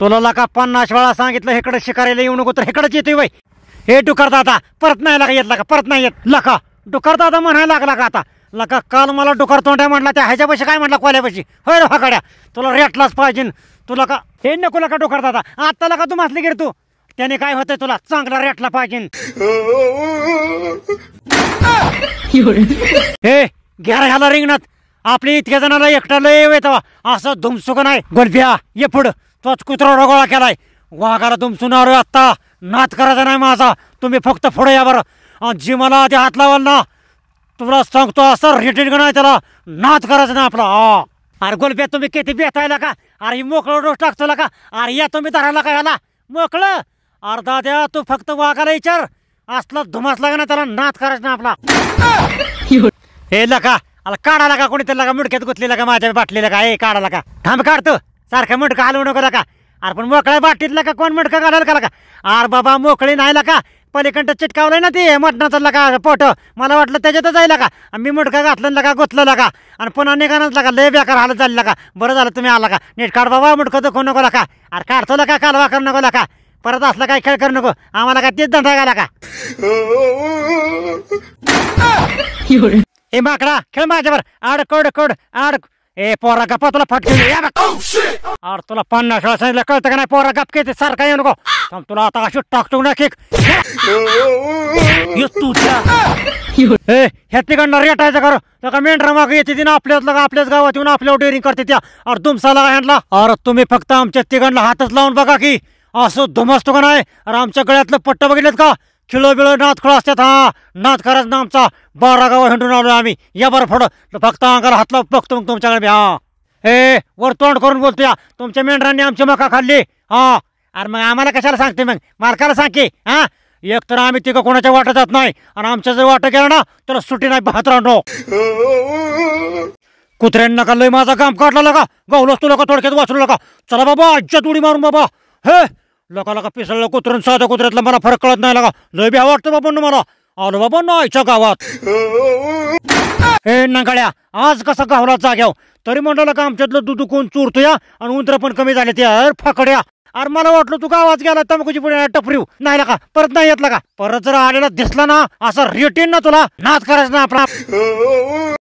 तुला लाका पन्नास वेळा सांगितलं हेकडे शिकारायला येऊ नको तर हेकडेच येतोय बाई हे डुकर परत नाही लागा येत लाका परत नाही येत लका डुकर दादा म्हणायला लागला का आता लका काल मला डुकर तोंड्या म्हटला त्या ह्याच्यापाशी काय म्हटला कोल्यापाशी होय फाकड्या तुला रेटलाच पाहिजे तुला का हे नको लका डुकर दादा आत्ता लका तू मासली गेर तू त्याने काय होतंय तुला चांगला रेटला पाहिजे हे घ्या ह्याला रिंगणात आपली इतक्या जणाला एकटा लय येतो असं धुमसुक नाही गोलफिया ये पुढं तोच कुत्रा गोळा केलाय वाघाला दुमसुनावर आत्ता नात करायचा नाही माझा तुम्ही फक्त पुढे या बरं जी मला आधी हात लावाल ना तुला सांगतो असं रिटर्न नाही त्याला नात करायचं नाही आपला हा अरे तुम्ही किती बेतायला का अरे ही मोकळं डोस टाकतोला का अरे या तुम्ही धरायला का याला मोकळं अर्धा द्या तू फक्त वाघाला विचार असला धुमास लागणार त्याला नात करायचं ना आपला हे लका अला काढायला का कोणी त्याला का मुडक्यात गुतलेला का माझ्या बाटलेला का हे काढायला का थांब काढतो सारखं मटकं आलो नको का अरे पण मोकळ्या बाटीतला का कोण मटकं घालाल का अरे बाबा मोकळी नाही का पलीकडं चिटकावलं ना ते मटणाचं का पोट मला वाटलं त्याच्यातच जायला का मी मटकं घातलं लागा गोतलं का आणि पुन्हा निघानाच लागा लय बेकार हालत चाललं का बरं झालं तुम्ही आला का नीट काढ बाबा मुडकं दुखू नको का अरे काढतो का कालवा करू नको का परत असलं काय खेळ करू नको आम्हाला काय तेच धंदा घाला का हे माकडा खेळ माझ्यावर आड कोड कोड आड ए पोरा गप तुला फटकी या बक oh, अरे तुला पन्नास वेळा सांगितलं कळतं का नाही पोरा गप किती सारखा काय नको तुला आता अशी टाकतो ना ह्या ए ह्यातनीकडनं रेटायचं कर मेन मेंढरा मागे येते तिने आपल्याच लगा आपल्याच गावात येऊन आपल्या डेअरिंग करते त्या अरे तुमचा ह्यांना अरे तुम्ही फक्त आमच्या तिगणला हातच लावून बघा की असं धुमसतो का नाही अरे आमच्या गळ्यातलं पट्ट बघितलेत का खिळो बिळो नाथ खुळा असतात हा नाथ करायचं आमचा बारा गाव हिंडून आलो आम्ही या बरं फोड फक्त अंगाला हातला बघतो मग तुमच्याकडे हा हे वर तोंड करून बोलतो या तुमच्या मेंढरांनी आमची मका खाल्ली हा अरे मग आम्हाला कशाला सांगते मग मालकाला सांगते हा एक तर आम्ही तिघ कोणाच्या वाटत जात नाही आणि आमच्या जर वाटत गेला ना तर सुट्टी नाही पाहत कुत्र्यांना का लय माझा काम काढला लगा गवलस तुला का थोडक्यात वाचलो लगा चला बाबा आजच्या उडी मारून बाबा हे लका लका पिसळलं कुत्रून साध्या कुत्र्यातला मला फरक कळत नाही लगा लय बी आवडतो बाबा मला आलो बाबा नायच्या गावात हे गाड्या आज कसा गावला जाग्याव तरी म्हणलं का आमच्यातलं दूध कोण चोरतो या आणि उंदर पण कमी झाले ते अर फाकड्या अर मला वाटलं तू गावात गेला कुठे पुढे टपरीव नाही का परत नाही येत का परत जर आलेला दिसला ना असा रिटेन ना तुला नाच करायचं ना आपला